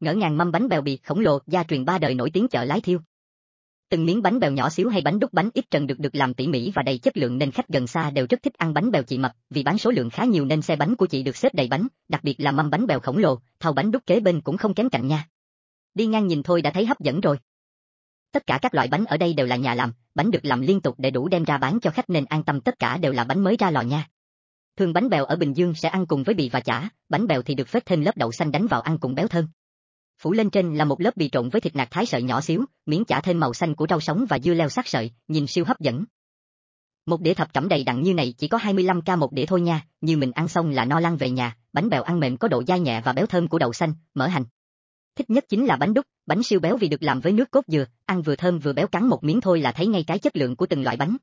ngỡ ngàng mâm bánh bèo bì khổng lồ gia truyền ba đời nổi tiếng chợ lái thiêu. Từng miếng bánh bèo nhỏ xíu hay bánh đúc bánh ít trần được được làm tỉ mỉ và đầy chất lượng nên khách gần xa đều rất thích ăn bánh bèo chị Mập, vì bán số lượng khá nhiều nên xe bánh của chị được xếp đầy bánh, đặc biệt là mâm bánh bèo khổng lồ, thau bánh đúc kế bên cũng không kém cạnh nha. Đi ngang nhìn thôi đã thấy hấp dẫn rồi. Tất cả các loại bánh ở đây đều là nhà làm, bánh được làm liên tục để đủ đem ra bán cho khách nên an tâm tất cả đều là bánh mới ra lò nha. Thường bánh bèo ở Bình Dương sẽ ăn cùng với bì và chả, bánh bèo thì được phết thêm lớp đậu xanh đánh vào ăn cùng béo thơm phủ lên trên là một lớp bị trộn với thịt nạc thái sợi nhỏ xíu, miếng chả thêm màu xanh của rau sống và dưa leo sắc sợi, nhìn siêu hấp dẫn. Một đĩa thập cẩm đầy đặn như này chỉ có 25k một đĩa thôi nha, như mình ăn xong là no lăn về nhà, bánh bèo ăn mềm có độ dai nhẹ và béo thơm của đậu xanh, mỡ hành. Thích nhất chính là bánh đúc, bánh siêu béo vì được làm với nước cốt dừa, ăn vừa thơm vừa béo cắn một miếng thôi là thấy ngay cái chất lượng của từng loại bánh.